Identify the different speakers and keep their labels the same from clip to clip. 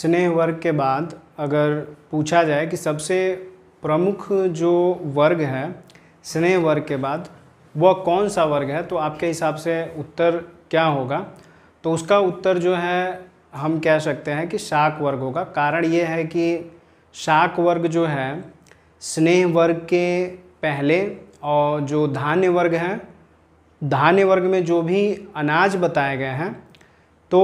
Speaker 1: स्नेह वर्ग के बाद अगर पूछा जाए कि सबसे प्रमुख जो वर्ग है स्नेह वर्ग के बाद वह कौन सा वर्ग है तो आपके हिसाब से उत्तर क्या होगा तो उसका उत्तर जो है हम कह सकते हैं कि शाक वर्ग होगा कारण ये है कि शाक वर्ग जो है स्नेह वर्ग के पहले और जो धान्य वर्ग हैं धान्य वर्ग में जो भी अनाज बताए गए हैं तो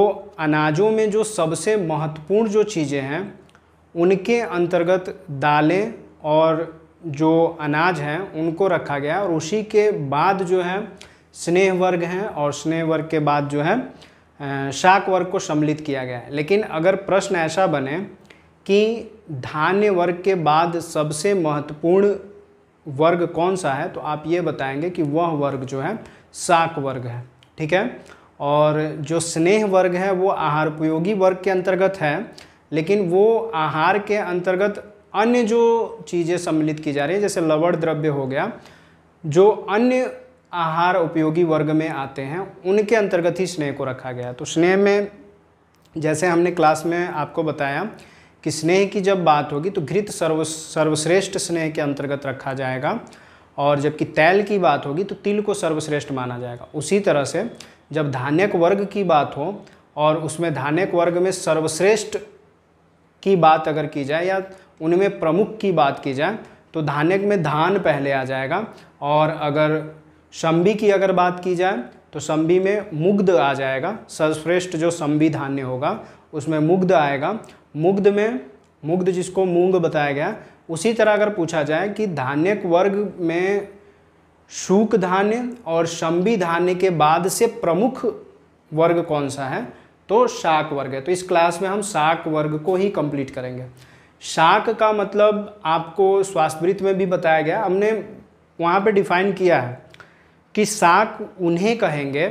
Speaker 1: अनाजों में जो सबसे महत्वपूर्ण जो चीज़ें हैं उनके अंतर्गत दालें और जो अनाज हैं उनको रखा गया और उसी के बाद जो है स्नेह वर्ग हैं और स्नेह वर्ग के बाद जो है शाक वर्ग को सम्मिलित किया गया है लेकिन अगर प्रश्न ऐसा बने कि धान्य वर्ग के बाद सबसे महत्वपूर्ण वर्ग कौन सा है तो आप ये बताएंगे कि वह वर्ग जो है शाक वर्ग है ठीक है और जो स्नेह वर्ग है वो आहार उपयोगी वर्ग के अंतर्गत है लेकिन वो आहार के अंतर्गत अन्य जो चीज़ें सम्मिलित की जा रही है जैसे लवण द्रव्य हो गया जो अन्य आहार उपयोगी वर्ग में आते हैं उनके अंतर्गत ही स्नेह को रखा गया तो स्नेह में जैसे हमने क्लास में आपको बताया कि स्नेह की जब बात होगी तो घृत सर्व सर्वश्रेष्ठ स्नेह के अंतर्गत रखा जाएगा और जबकि तैल की बात होगी तो तिल को सर्वश्रेष्ठ माना जाएगा उसी तरह से जब धान्यक वर्ग की बात हो और उसमें धान्यक वर्ग में सर्वश्रेष्ठ की बात अगर की जाए या उनमें प्रमुख की बात की जाए तो धान्यक में धान पहले आ जाएगा और अगर शम्बी की अगर बात की जाए तो संभी में मुग्ध आ जाएगा सर्वश्रेष्ठ जो शम्बी धान्य होगा उसमें मुग्ध आएगा मुग्ध में मुग्ध जिसको मूंग बताया गया उसी तरह अगर पूछा जाए कि धान्यक वर्ग में शूक धान्य और शंबी धान्य के बाद से प्रमुख वर्ग कौन सा है तो शाक वर्ग है तो इस क्लास में हम शाक वर्ग को ही कंप्लीट करेंगे शाक का मतलब आपको स्वास्थ्यवृत्त में भी बताया गया हमने वहाँ पे डिफाइन किया है कि शाक उन्हें कहेंगे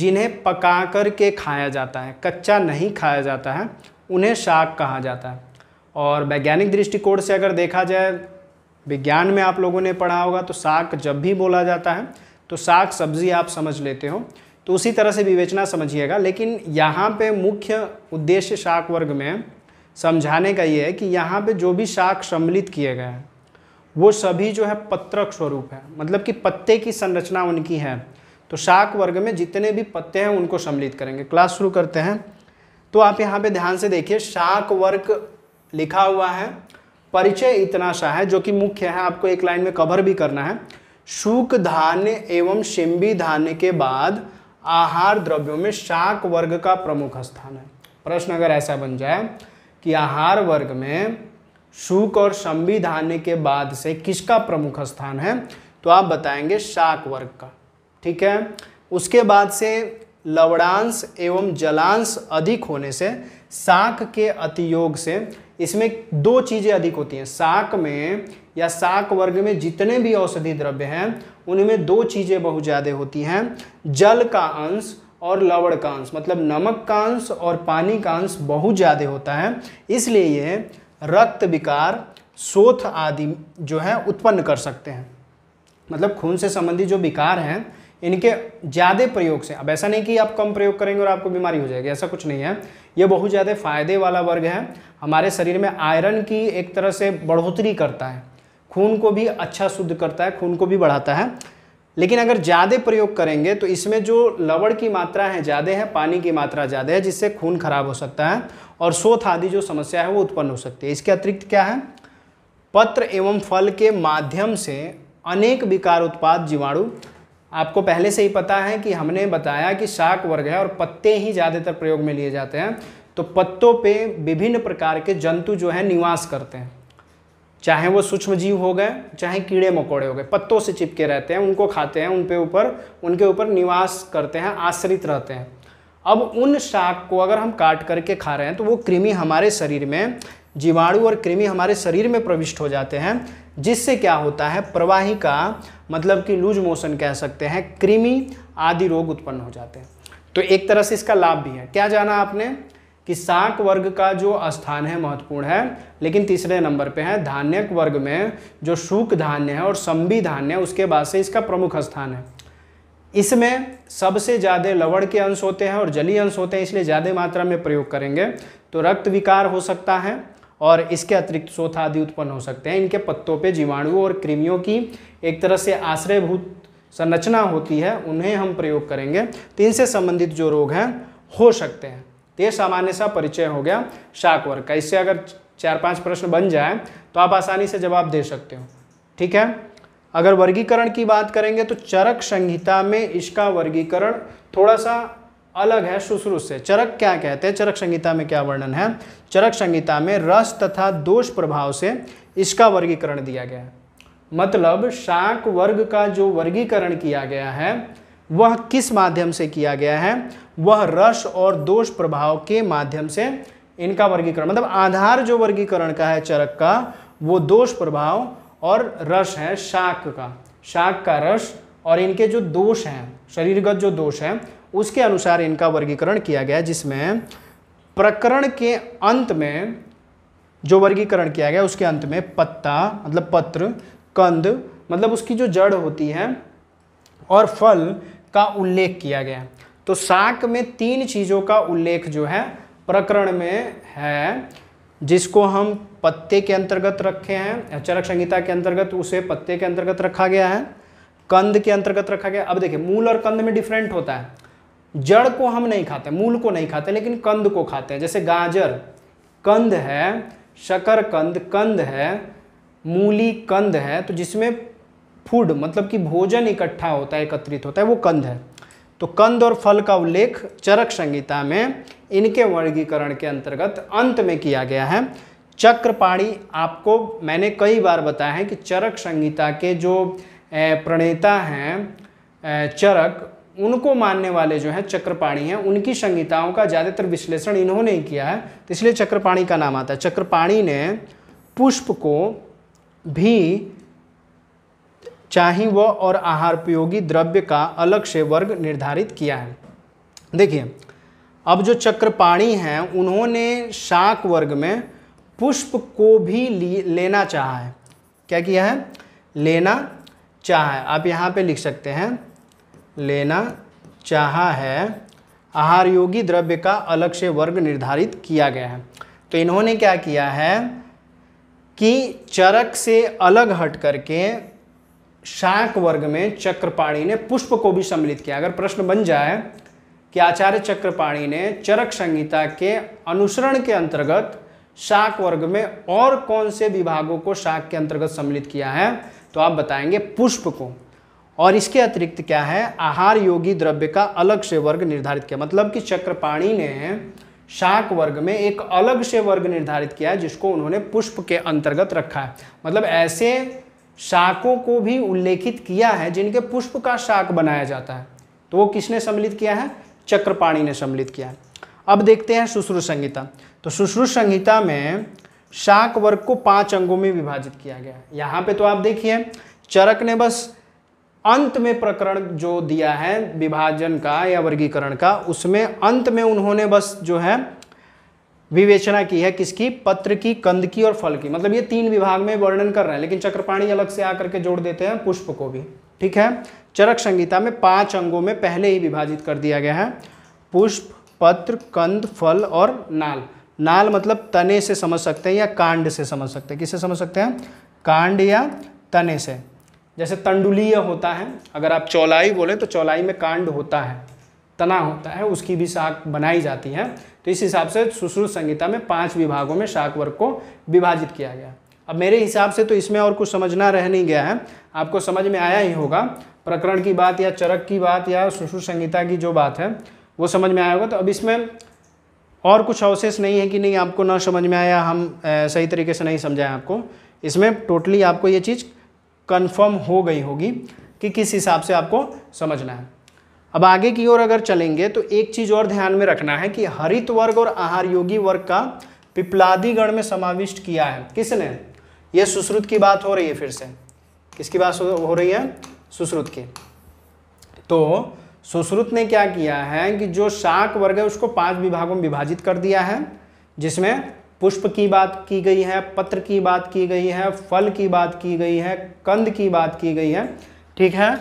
Speaker 1: जिन्हें पका कर के खाया जाता है कच्चा नहीं खाया जाता है उन्हें शाक कहा जाता है और वैज्ञानिक दृष्टिकोण से अगर देखा जाए विज्ञान में आप लोगों ने पढ़ा होगा तो साग जब भी बोला जाता है तो साग सब्जी आप समझ लेते हो तो उसी तरह से विवेचना समझिएगा लेकिन यहाँ पे मुख्य उद्देश्य शाक वर्ग में समझाने का ये है कि यहाँ पे जो भी शाक सम्मिलित किए गए हैं वो सभी जो है पत्रक स्वरूप है मतलब कि पत्ते की संरचना उनकी है तो शाक वर्ग में जितने भी पत्ते हैं उनको सम्मिलित करेंगे क्लास शुरू करते हैं तो आप यहाँ पे ध्यान से देखिए शाक वर्ग लिखा हुआ है परिचय इतना सा है जो कि मुख्य है आपको एक लाइन में कवर भी करना है शुक धान्य एवं शिम्बी धान्य के बाद आहार द्रव्यों में शाक वर्ग का प्रमुख स्थान है प्रश्न अगर ऐसा बन जाए कि आहार वर्ग में शुक और शम्बी धान्य के बाद से किसका प्रमुख स्थान है तो आप बताएंगे शाक वर्ग का ठीक है उसके बाद से लवणांश एवं जलांश अधिक होने से साक के अतियोग से इसमें दो चीज़ें अधिक होती हैं साक में या साक वर्ग में जितने भी औषधि द्रव्य हैं उनमें दो चीज़ें बहुत ज़्यादा होती हैं जल का अंश और लवण का अंश मतलब नमक का अंश और पानी का अंश बहुत ज़्यादा होता है इसलिए ये रक्त विकार शोथ आदि जो है उत्पन्न कर सकते हैं मतलब खून से संबंधित जो विकार हैं इनके ज़्यादा प्रयोग से अब ऐसा नहीं कि आप कम प्रयोग करेंगे और आपको बीमारी हो जाएगी ऐसा कुछ नहीं है ये बहुत ज़्यादा फायदे वाला वर्ग है हमारे शरीर में आयरन की एक तरह से बढ़ोतरी करता है खून को भी अच्छा शुद्ध करता है खून को भी बढ़ाता है लेकिन अगर ज़्यादा प्रयोग करेंगे तो इसमें जो लवण की मात्रा है ज़्यादा है पानी की मात्रा ज़्यादा है जिससे खून खराब हो सकता है और शोथ आदि जो समस्या है वो उत्पन्न हो सकती है इसके अतिरिक्त क्या है पत्र एवं फल के माध्यम से अनेक विकार उत्पाद जीवाणु आपको पहले से ही पता है कि हमने बताया कि शाक वर्ग है और पत्ते ही ज़्यादातर प्रयोग में लिए जाते हैं तो पत्तों पे विभिन्न प्रकार के जंतु जो है निवास करते हैं चाहे वो सूक्ष्म जीव हो गए चाहे कीड़े मकोड़े हो गए पत्तों से चिपके रहते हैं उनको खाते हैं उनके ऊपर उनके ऊपर निवास करते हैं आश्रित रहते हैं अब उन शाक को अगर हम काट करके खा रहे हैं तो वो कृमि हमारे शरीर में जीवाणु और कृमि हमारे शरीर में प्रविष्ट हो जाते हैं जिससे क्या होता है प्रवाही का मतलब कि लूज मोशन कह सकते हैं कृमि आदि रोग उत्पन्न हो जाते हैं तो एक तरह से इसका लाभ भी है क्या जाना आपने कि साक वर्ग का जो स्थान है महत्वपूर्ण है लेकिन तीसरे नंबर पे है धान्यक वर्ग में जो सूख धान्य है और संबी धान्य है उसके बाद से इसका प्रमुख स्थान है इसमें सबसे ज़्यादा लवण के अंश होते हैं और जलीय अंश होते हैं इसलिए ज़्यादा मात्रा में प्रयोग करेंगे तो रक्त विकार हो सकता है और इसके अतिरिक्त शोथ आदि उत्पन्न हो सकते हैं इनके पत्तों पे जीवाणु और कृमियों की एक तरह से आश्रयभूत संरचना होती है उन्हें हम प्रयोग करेंगे तो इनसे संबंधित जो रोग हैं हो सकते हैं तो ये सामान्य सा परिचय हो गया शाक वर्ग का इससे अगर चार पांच प्रश्न बन जाए तो आप आसानी से जवाब दे सकते हो ठीक है अगर वर्गीकरण की बात करेंगे तो चरक संहिता में इसका वर्गीकरण थोड़ा सा अलग है शुश्रुत से चरक क्या कहते हैं चरक संहिता में क्या वर्णन है चरक संहिता में रस तथा दोष प्रभाव से इसका वर्गीकरण दिया गया है मतलब शाक वर्ग का जो वर्गीकरण किया गया है वह किस माध्यम से किया गया है वह रस और दोष प्रभाव के माध्यम से इनका वर्गीकरण मतलब आधार जो वर्गीकरण का है चरक का वो दोष प्रभाव और रस है शाक का शाक का रस और इनके जो दोष हैं शरीरगत जो दोष हैं उसके अनुसार इनका वर्गीकरण किया गया जिसमें प्रकरण के अंत में जो वर्गीकरण किया गया उसके अंत में पत्ता मतलब पत्र कंद मतलब उसकी जो जड़ होती है और फल का उल्लेख किया गया तो शाक में तीन चीज़ों का उल्लेख जो है प्रकरण में है जिसको हम पत्ते के अंतर्गत रखे हैं चरक संहिता के अंतर्गत उसे पत्ते के अंतर्गत रखा गया है कंद के अंतर्गत रखा गया अब देखिए मूल और कंद में डिफरेंट होता है जड़ को हम नहीं खाते मूल को नहीं खाते लेकिन कंद को खाते हैं जैसे गाजर कंद है कंद कंद है मूली कंद है तो जिसमें फूड मतलब कि भोजन इकट्ठा होता है एकत्रित होता है वो कंद है तो कंद और फल का उल्लेख चरक संहिता में इनके वर्गीकरण के अंतर्गत अंत में किया गया है चक्रपाणी आपको मैंने कई बार बताया है कि चरक संहिता के जो प्रणेता हैं चरक उनको मानने वाले जो हैं चक्रपाणी हैं उनकी संहिताओं का ज़्यादातर विश्लेषण इन्होंने ही किया है तो इसलिए चक्रपाणी का नाम आता है चक्रपाणी ने पुष्प को भी चाहे व और आहारपयोगी द्रव्य का अलग से वर्ग निर्धारित किया है देखिए अब जो चक्रपाणी हैं उन्होंने शाक वर्ग में पुष्प को भी लेना चाहा है क्या किया है लेना चाहा है आप यहाँ पे लिख सकते हैं लेना चाहा है आहार योगी द्रव्य का अलग से वर्ग निर्धारित किया गया है तो इन्होंने क्या किया है कि चरक से अलग हट करके शाक वर्ग में चक्रपाणी ने पुष्प को भी सम्मिलित किया अगर प्रश्न बन जाए कि आचार्य चक्रपाणी ने चरक संहिता के अनुसरण के अंतर्गत शाक वर्ग में और कौन से विभागों को शाक के अंतर्गत सम्मिलित किया है तो आप बताएंगे पुष्प को और इसके अतिरिक्त क्या है आहार योगी द्रव्य का अलग से वर्ग निर्धारित किया मतलब कि चक्रपाणी ने शाक वर्ग में एक अलग से वर्ग निर्धारित किया है जिसको उन्होंने पुष्प के अंतर्गत रखा है मतलब ऐसे शाकों को भी उल्लेखित किया है जिनके पुष्प का शाक बनाया जाता है तो वो किसने सम्मिलित किया है चक्रपाणी ने सम्मिलित किया है अब देखते हैं सुश्रुत संहिता तो सुश्रुत संहिता में शाक वर्ग को पांच अंगों में विभाजित किया गया यहाँ पे तो आप देखिए चरक ने बस अंत में प्रकरण जो दिया है विभाजन का या वर्गीकरण का उसमें अंत में उन्होंने बस जो है विवेचना की है किसकी पत्र की कंद की और फल की मतलब ये तीन विभाग में वर्णन कर रहे हैं लेकिन चक्रपाणी अलग से आकर के जोड़ देते हैं पुष्प को भी ठीक है चरक संगीता में पांच अंगों में पहले ही विभाजित कर दिया गया है पुष्प पत्र कंद फल और नाल नाल मतलब तने से समझ सकते हैं या कांड से समझ सकते हैं किससे समझ सकते हैं कांड या तने से जैसे तंडुलीय होता है अगर आप चौलाई बोलें तो चौलाई में कांड होता है तना होता है उसकी भी शाख बनाई जाती है तो इस हिसाब से सुश्रुत संहिता में पांच विभागों में शाख वर्ग को विभाजित किया गया अब मेरे हिसाब से तो इसमें और कुछ समझना रह नहीं गया है आपको समझ में आया ही होगा प्रकरण की बात या चरक की बात या सुश्रुत संहिता की जो बात है वो समझ में आया होगा तो अब इसमें और कुछ अवशेष नहीं है कि नहीं आपको ना समझ में आया हम सही तरीके से नहीं समझाएं आपको इसमें टोटली आपको ये चीज़ कंफर्म हो गई होगी कि किस हिसाब से आपको समझना है अब आगे की ओर अगर चलेंगे तो एक चीज़ और ध्यान में रखना है कि हरित वर्ग और आहार योगी वर्ग का पिपलादी गण में समाविष्ट किया है किसने ये सुश्रुत की बात हो रही है फिर से किसकी बात हो रही है सुश्रुत की तो सुश्रुत ने क्या किया है कि जो शाक वर्ग है उसको पांच विभागों में विभाजित कर दिया है जिसमें पुष्प की बात की गई है पत्र की बात की गई है फल की बात की गई है कंद की बात की गई है ठीक है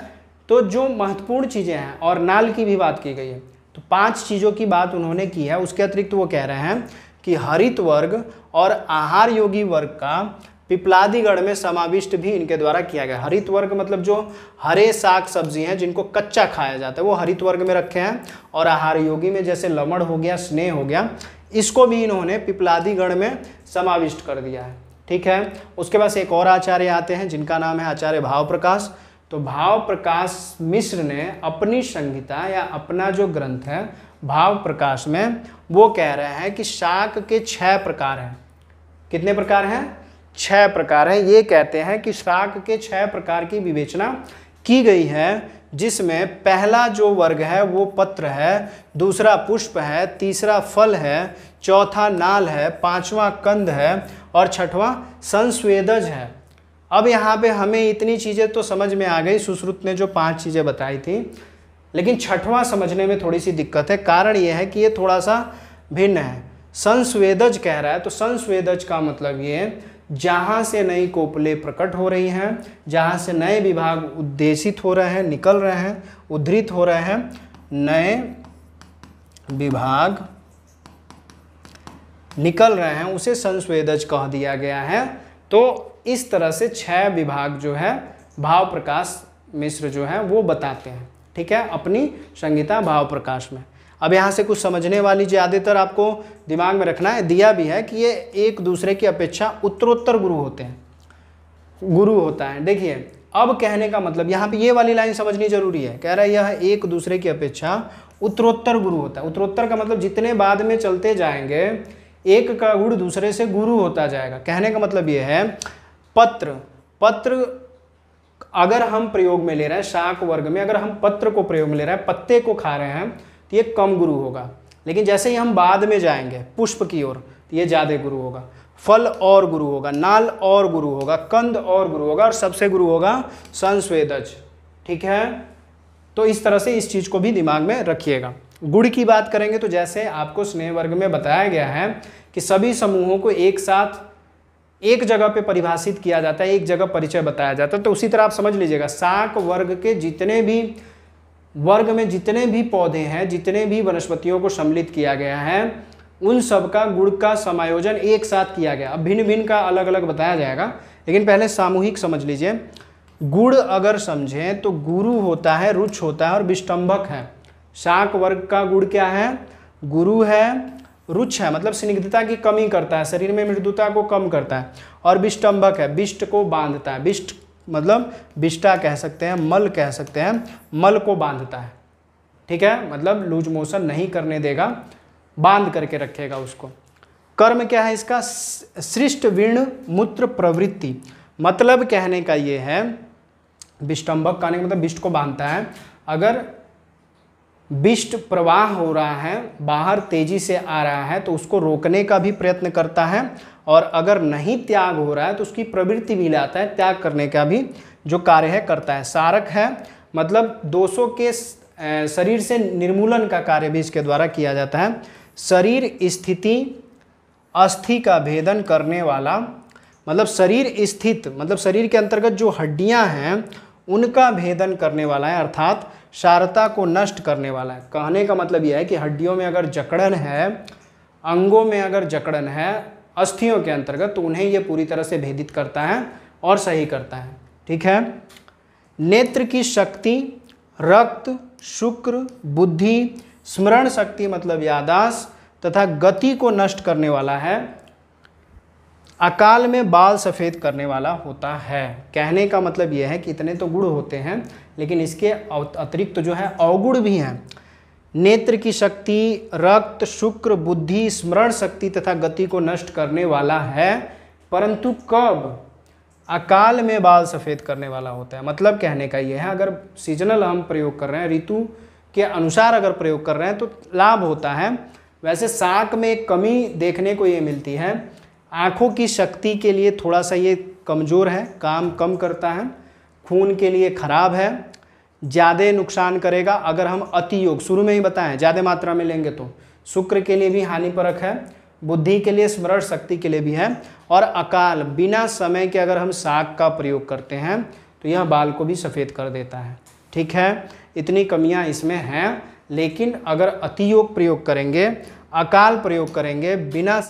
Speaker 1: तो जो महत्वपूर्ण चीज़ें हैं और नाल की भी बात की गई है तो पांच चीज़ों की बात उन्होंने की है उसके अतिरिक्त वो कह रहे हैं कि हरित वर्ग और आहार योगी वर्ग का पिपलादिगढ़ में समाविष्ट भी इनके द्वारा किया गया हरित वर्ग मतलब जो हरे साग सब्जी हैं जिनको कच्चा खाया जाता है वो हरित वर्ग में रखे हैं और आहार योगी में जैसे लमड़ हो गया स्नेह हो गया इसको भी इन्होंने पिपलादिगण में समाविष्ट कर दिया है ठीक है उसके बाद एक और आचार्य आते हैं जिनका नाम है आचार्य भाव प्रकाश तो भाव प्रकाश मिश्र ने अपनी संहिता या अपना जो ग्रंथ है भाव प्रकाश में वो कह रहे हैं कि शाक के छह प्रकार हैं कितने प्रकार हैं छह प्रकार हैं ये कहते हैं कि शाक के छह प्रकार की विवेचना की गई है जिसमें पहला जो वर्ग है वो पत्र है दूसरा पुष्प है तीसरा फल है चौथा नाल है पांचवा कंद है और छठवां संस्वेदज है अब यहाँ पे हमें इतनी चीज़ें तो समझ में आ गई सुश्रुत ने जो पांच चीज़ें बताई थी लेकिन छठवां समझने में थोड़ी सी दिक्कत है कारण ये है कि ये थोड़ा सा भिन्न है संस्वेदज कह रहा है तो संस्वेदज का मतलब ये जहाँ से नई कोपले प्रकट हो रही हैं जहाँ से नए विभाग उद्देशित हो रहे हैं निकल रहे हैं उद्धृत हो रहे हैं नए विभाग निकल रहे हैं उसे संस्वेदज कह दिया गया है तो इस तरह से छह विभाग जो है भाव प्रकाश मिश्र जो है वो बताते हैं ठीक है अपनी संहिता भाव प्रकाश में अब यहाँ से कुछ समझने वाली ज़्यादातर आपको दिमाग में रखना है दिया भी है कि ये एक दूसरे की अपेक्षा उत्तरोत्तर गुरु होते हैं गुरु होता है देखिए अब कहने का मतलब यहाँ पे ये वाली लाइन समझनी जरूरी है कह रहा है यह एक दूसरे की अपेक्षा उत्तरोत्तर गुरु होता है उत्तरोत्तर का मतलब जितने बाद में चलते जाएंगे एक का गुण दूसरे से गुरु होता जाएगा कहने का मतलब ये है पत्र पत्र अगर हम प्रयोग में ले रहे हैं शाक वर्ग में अगर हम पत्र को प्रयोग में ले रहे हैं पत्ते को खा रहे हैं तो ये कम गुरु होगा लेकिन जैसे ही हम बाद में जाएंगे पुष्प की ओर तो ये ज़्यादा गुरु होगा फल और गुरु होगा नाल और गुरु होगा कंद और गुरु होगा और सबसे गुरु होगा संस्वेदज ठीक है तो इस तरह से इस चीज़ को भी दिमाग में रखिएगा गुड़ की बात करेंगे तो जैसे आपको स्नेह वर्ग में बताया गया है कि सभी समूहों को एक साथ एक जगह पे परिभाषित किया जाता है एक जगह परिचय बताया जाता है तो उसी तरह आप समझ लीजिएगा साक वर्ग के जितने भी वर्ग में जितने भी पौधे हैं जितने भी वनस्पतियों को सम्मिलित किया गया है उन सब का गुण का समायोजन एक साथ किया गया अब भिन्न भिन्न का अलग अलग बताया जाएगा लेकिन पहले सामूहिक समझ लीजिए गुड़ अगर समझें तो गुरु होता है रुच होता है और विष्टम्भक है शाक वर्ग का गुड़ क्या है गुरु है रुच है मतलब स्निग्धता की कमी करता है शरीर में मृदुता को कम करता है और विष्टम्भक है विष्ट को बांधता है विष्ट मतलब बिस्टा कह सकते हैं मल कह सकते हैं मल को बांधता है ठीक है मतलब लूज मोशन नहीं करने देगा बांध करके रखेगा उसको कर्म क्या है इसका सृष्ट वीर्ण मूत्र प्रवृत्ति मतलब कहने का ये है विष्टम्बक कहने का मतलब विष्ट को बांधता है अगर विष्ट प्रवाह हो रहा है बाहर तेजी से आ रहा है तो उसको रोकने का भी प्रयत्न करता है और अगर नहीं त्याग हो रहा है तो उसकी प्रवृत्ति भी लाता है त्याग करने का भी जो कार्य है करता है सारक है मतलब दोषों के शरीर से निर्मूलन का कार्य भी इसके द्वारा किया जाता है शरीर स्थिति अस्थि का भेदन करने वाला मतलब शरीर स्थित मतलब शरीर के अंतर्गत जो हड्डियाँ हैं उनका भेदन करने वाला है अर्थात शारता को नष्ट करने वाला है कहने का मतलब यह है कि हड्डियों में अगर जकड़न है अंगों में अगर जकड़न है अस्थियों के अंतर्गत तो उन्हें यह पूरी तरह से भेदित करता है और सही करता है ठीक है नेत्र की शक्ति रक्त शुक्र बुद्धि स्मरण शक्ति मतलब यादास तथा गति को नष्ट करने वाला है अकाल में बाल सफ़ेद करने वाला होता है कहने का मतलब यह है कि इतने तो गुड़ होते हैं लेकिन इसके अतिरिक्त तो जो है अवगुण भी हैं नेत्र की शक्ति रक्त शुक्र बुद्धि स्मरण शक्ति तथा गति को नष्ट करने वाला है परंतु कब अकाल में बाल सफ़ेद करने वाला होता है मतलब कहने का यह है अगर सीजनल हम प्रयोग कर रहे हैं ऋतु के अनुसार अगर प्रयोग कर रहे हैं तो लाभ होता है वैसे साक में कमी देखने को ये मिलती है आँखों की शक्ति के लिए थोड़ा सा ये कमज़ोर है काम कम करता है खून के लिए ख़राब है ज़्यादा नुकसान करेगा अगर हम अति योग शुरू में ही बताएं ज़्यादा मात्रा में लेंगे तो शुक्र के लिए भी हानिपरक है बुद्धि के लिए स्मरण शक्ति के लिए भी है और अकाल बिना समय के अगर हम साग का प्रयोग करते हैं तो यह बाल को भी सफ़ेद कर देता है ठीक है इतनी कमियां इसमें हैं लेकिन अगर अतियोग प्रयोग करेंगे अकाल प्रयोग करेंगे बिना